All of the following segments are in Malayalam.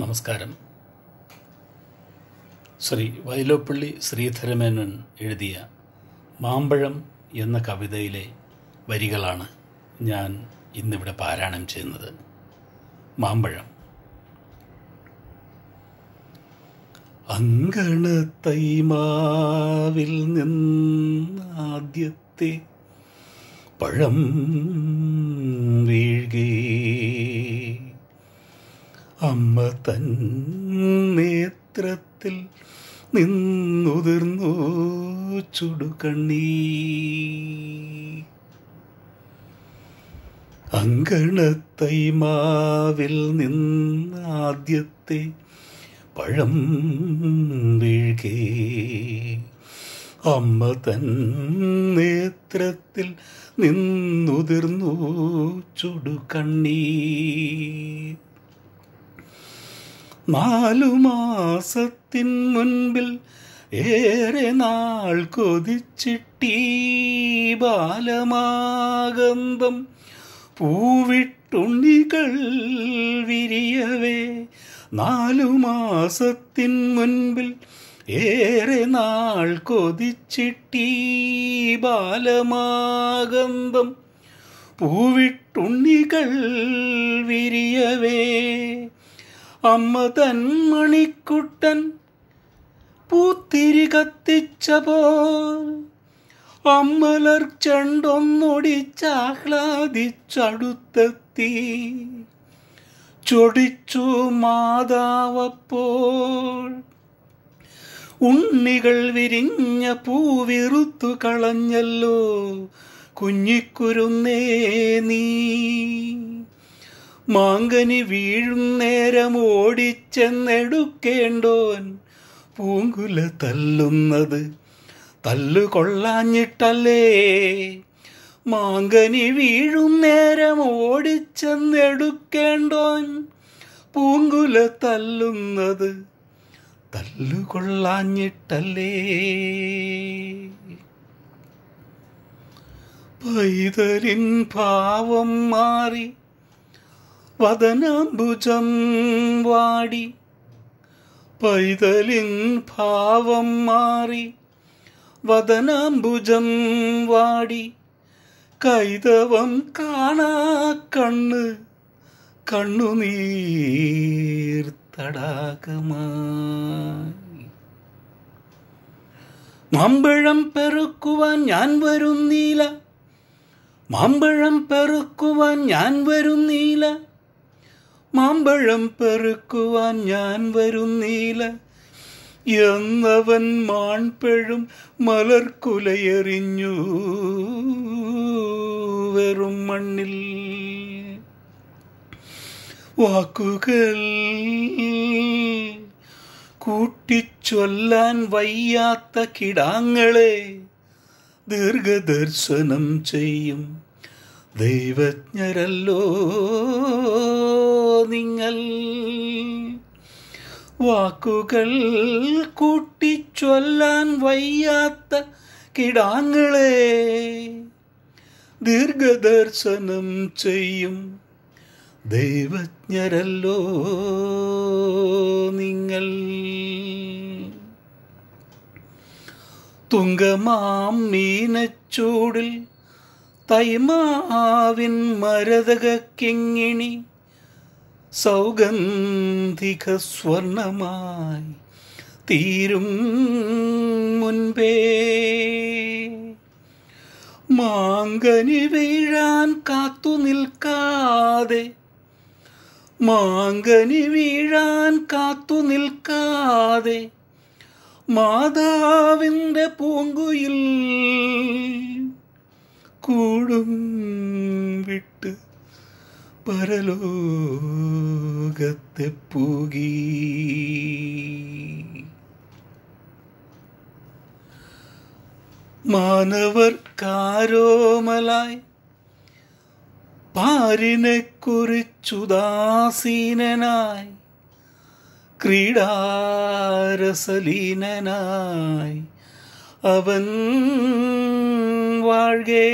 നമസ്കാരം ശ്രീ വൈലോപ്പള്ളി ശ്രീധരമേനൻ എഴുതിയ മാമ്പഴം എന്ന കവിതയിലെ വരികളാണ് ഞാൻ ഇന്നിവിടെ പാരായണം ചെയ്യുന്നത് മാമ്പഴം അങ്കണത്തൈമാവിൽ നിന്നാദ്യത്തെ പഴം വീഴുകേ അമ്മ തൻ നേത്രത്തിൽ നിന്നുതിർന്നു ചുടുകണ്ണീ അങ്കണത്തൈ മാവിൽ നിന്നാദ്യത്തെ പഴം വീഴ്കേ അമ്മ തൻ നേത്രത്തിൽ നിന്നുതിർന്നു ചുടുകണ്ണീ നാലു മാസത്തിൻ മുൻപിൽ ഏറെ നാൾ കൊതിച്ചിട്ടീ ബാലമാകന്തം പൂവിട്ടുണ്ണികൾ വിരിയവേ നാലു മാസത്തിൻ മുൻപിൽ ഏറെ നാൾ കൊതിച്ചിട്ടീ ബാലമാകന്തം പൂവിട്ടുണ്ണികൾ വിരിയവേ അമ്മ തൻ മണിക്കുട്ടൻ പൂത്തിരി കത്തിച്ചപ്പോ പോൽ അമ്മലർ ചെണ്ടൊന്നൊടിച്ചാഹ്ലാദിച്ചടുത്തെത്തി ചൊടിച്ചു മാതാവപ്പോൾ ഉണ്ണികൾ വിരിഞ്ഞ പൂവിറുത്തു കളഞ്ഞല്ലോ കുഞ്ഞിക്കുരുന്നേ നീ മാങ്കനി വീഴുന്നേരം നേരം ഓടിച്ചെന്നെടുക്കേണ്ടോൻ പൂങ്കുല തല്ലുന്നത് തല്ലുകൊള്ളാഞ്ഞിട്ടല്ലേ മാങ്കനി വീഴുന്നേരം നേരം ഓടിച്ചെന്നെടുക്കേണ്ടോൻ പൂങ്കുല തല്ലുന്നത് തല്ലുകൊള്ളാഞ്ഞിട്ടല്ലേ കൊള്ളാഞ്ഞിട്ടല്ലേ പൈതലിൻ ഭാവം മാറി വദനാംബുജം വാടി പൈതലിൻ ഭാവം മാറി വദനാംബുജം വാടി കൈതവം കാണാ കണ്ണ് കണ്ണുനീർ തടാകമായി മാമ്പഴം പെറുക്കുവാൻ ഞാൻ വരുന്നീല മാമ്പഴം പെറുക്കുവാൻ ഞാൻ വരുന്നീല മാമ്പഴം പെറുക്കുവാൻ ഞാൻ വരുന്നീല എന്നവൻ മാൺപെഴും മലർക്കുലയെറിഞ്ഞു വെറും മണ്ണിൽ വാക്കുകൾ കൂട്ടിച്ചൊല്ലാൻ വയ്യാത്ത കിടാങ്ങളെ ദീർഘദർശനം ചെയ്യും ദൈവജ്ഞരല്ലോ നിങ്ങൾ വാക്കുകൾ കൂട്ടിച്ചൊല്ലാൻ വയ്യാത്ത കിടാങ്ങളെ ദീർഘദർശനം ചെയ്യും ദൈവജ്ഞരല്ലോ നിങ്ങൾ തുങ്കമാം മീനച്ചൂടിൽ തൈമാവിൻ മരതക കിങ്ങിണി സൗഗന്ധിക സ്വർണമായി തീരും മുൻപേ മാങ്കനി വീഴാൻ കാത്തു നിൽക്കാതെ മാങ്കനി വീഴാൻ കാത്തു നിൽക്കാതെ മാതാവിൻ്റെ പൂങ്കുയിൽ കൂടും വിട്ട് പരലോകത്തെ പൂകി മാനവർ കാരോമലായി പാരിനെ കുറിച്ചുദാസീനായി ക്രീഡാരസലീനായി അവൻ വാഴേ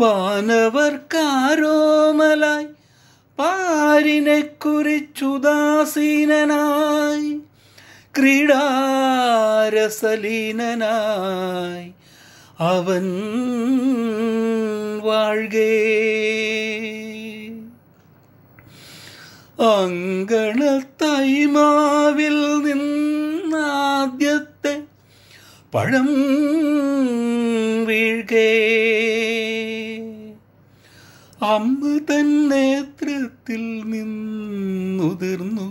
വാനവർക്കാരോമലായി പാരിനെ കുറിച്ചുദാസീനായി ക്രീഡാരസലീനായി അവൻ അങ്കണ തൈമാവിൽ നിന്നാദ്യത്തെ പഴം വീഴ്കേ അമ്പ് തൻ നിന്നുതിർന്നു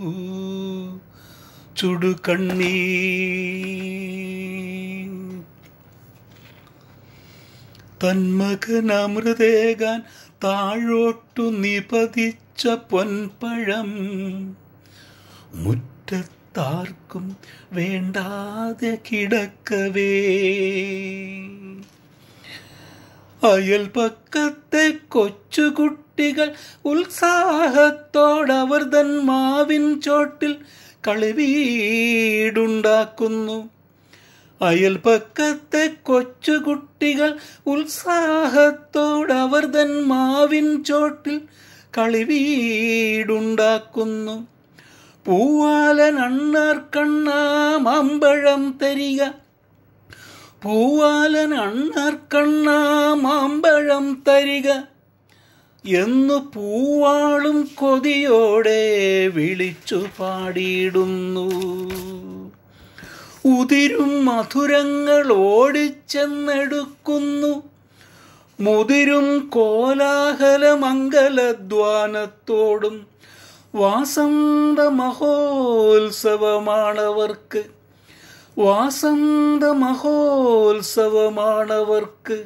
ചുടുകണ്ണീ തന്മകൻ അമൃതേകാൻ താഴോട്ടു നിപതിച്ച പൊൻപഴം മുറ്റത്താർക്കും വേണ്ടാതെ കിടക്കവേ അയൽപക്കത്തെ കൊച്ചുകുട്ടികൾ ഉത്സാഹത്തോടവർ തൻ മാവിൻ ചോട്ടിൽ കളിവീടുണ്ടാക്കുന്നു അയൽപക്കത്തെ കൊച്ചുകുട്ടികൾ ഉത്സാഹത്തോടവർ തൻ മാവിൻ ചോട്ടിൽ കളിവീടുണ്ടാക്കുന്നു പൂവാലൻ അണ്ണാർ കണ്ണാമ്പഴം തരിക പൂവാലൻ അണ്ണർക്കണ്ണ മാമ്പഴം തരിക എന്നു പൂവാളും കൊതിയോടെ വിളിച്ചു പാടിയിടുന്നു ഉതിരും മധുരങ്ങൾ ഓടിച്ചെന്നെടുക്കുന്നു മുതിരും കോലാഹല മംഗലധ്വാനത്തോടും വാസന്ത മഹോത്സവമാണവർക്ക് வாசந்த மகோல்சவமானவர்க்கு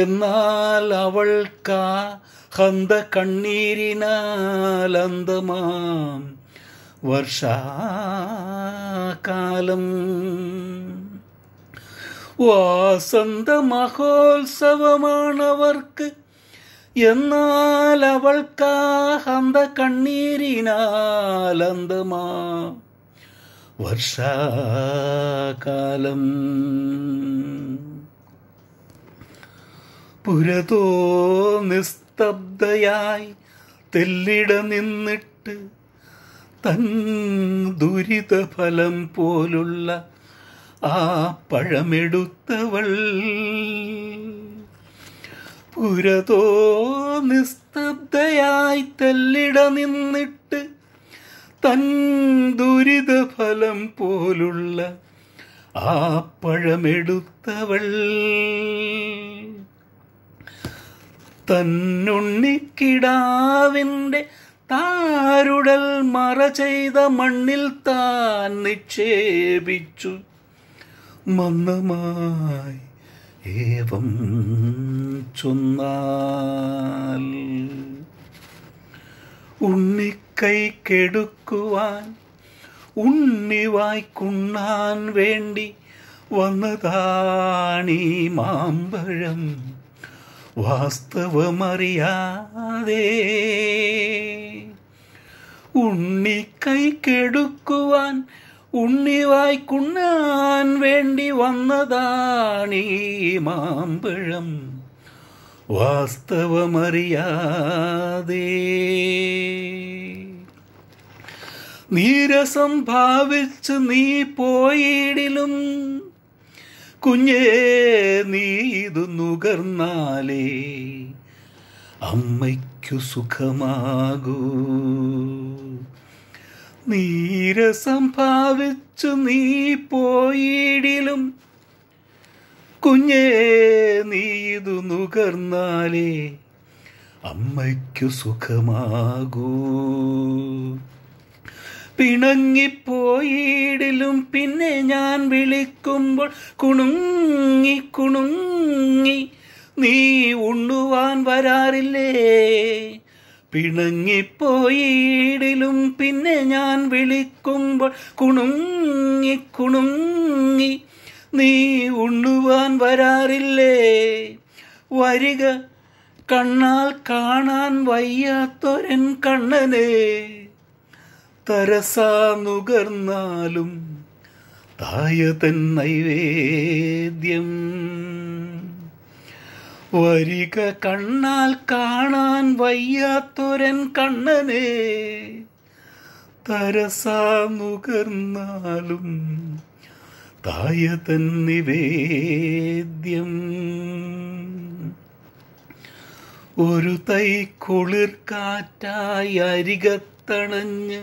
എന്നാൽ അവൾ കാ ഹന്ത കണ്ണീരിനാൽ അന്തമാം വർഷാകാലം വാസന്ത മഹോത്സവമാണവർക്ക് എന്നാൽ അവൾക്കാ ഹന്ത കണ്ണീരിനാൽ അന്തമാം വർഷാകാലം പുരതോ നിസ്തബ്ധയായി തെല്ലിട നിന്നിട്ട് തൻ ദുരിതഫലം പോലുള്ള ആ പഴമെടുത്തവൾ പുരതോ നിസ്തബ്ധയായി തെല്ലിട നിന്നിട്ട് തന്തുരിത ഫലം പോലുള്ള ആ പഴമെടുത്തവൾ തന്നുണ്ണിക്കിടാവിൻ്റെ താരുടൽ മറ ചെയ്ത മണ്ണിൽ താൻ നിക്ഷേപിച്ചു മന്ദമായി ഏവം ചൊന്നാൽ ഉണ്ണി കൈ കെടുക്കുവാൻ ഉണ്ണിവായ്ക്കുണ്ണാൻ വേണ്ടി വന്നതാണീ മാമ്പഴം വാസ്തവമറിയാതെ ഉണ്ണി കൈ കെടുക്കുവാൻ ഉണ്ണിവായ്ക്കുണ്ണാൻ വേണ്ടി വന്നതാണീ മാമ്പഴം വാസ്തവമറിയാതേ നീരസം ഭാവിച്ച് നീ പോയിടിലും കുഞ്ഞേ നീ ഇത് നുകർന്നാലേ അമ്മയ്ക്കു സുഖമാകൂ നീരസം ഭാവിച്ചു നീ പോയിടിലും കുഞ്ഞേ നീ ഇത് നുകർന്നാലേ അമ്മയ്ക്കു സുഖമാകൂ പിണങ്ങിപ്പോയിടിലും പിന്നെ ഞാൻ വിളിക്കുമ്പോൾ കുണുങ്ങി കുണുങ്ങി നീ ഉണ്ണുവാൻ വരാറില്ലേ പിണങ്ങിപ്പോയിടിലും പിന്നെ ഞാൻ വിളിക്കുമ്പോൾ കുണുങ്ങി കുണുങ്ങി നീ ഉണ്ണുവാൻ വരാറില്ലേ വരിക കണ്ണാൽ കാണാൻ വയ്യാത്തൊരൻ കണ്ണനേ തരസാനുകർന്നാലും തൻ നൈവേദ്യം വരിക കണ്ണാൽ കാണാൻ വയ്യാത്തൊരൻ കണ്ണനെ തരസാനുകർന്നാലും തൻ നിവേദ്യം ഒരു തൈ കുളിർ കാറ്റായി അരികത്തണഞ്ഞ്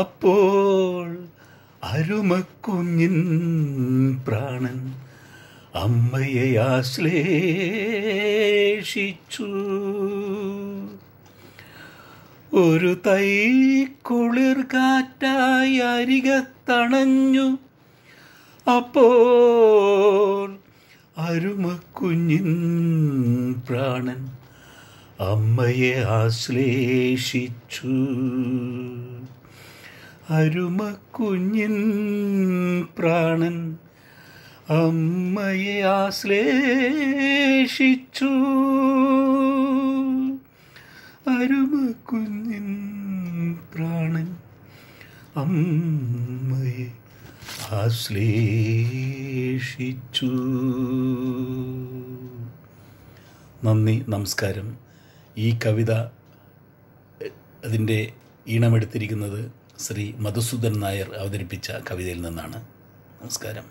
അപ്പോൾ അരുമക്കുഞ്ഞിൻ പ്രാണൻ അമ്മയെ ആശ്ലേഷിച്ചു ഒരു തൈ കുളിർ കാറ്റായി അരികത്തണഞ്ഞു അപ്പോൾ അരുമക്കുഞ്ഞിൻ പ്രാണൻ അമ്മയെ ആശ്ലേഷിച്ചു അരുമക്കുഞ്ഞിൻ പ്രാണൻ അമ്മയെ ആശ്ലേഷിച്ചു അരുമക്കുഞ്ഞിൻ പ്രാണൻ അമ്മയെ ആശ്ലേഷിച്ചു നന്ദി നമസ്കാരം ഈ കവിത അതിൻ്റെ ഈണമെടുത്തിരിക്കുന്നത് ശ്രീ മധുസൂദൻ നായർ അവതരിപ്പിച്ച കവിതയിൽ നിന്നാണ് നമസ്കാരം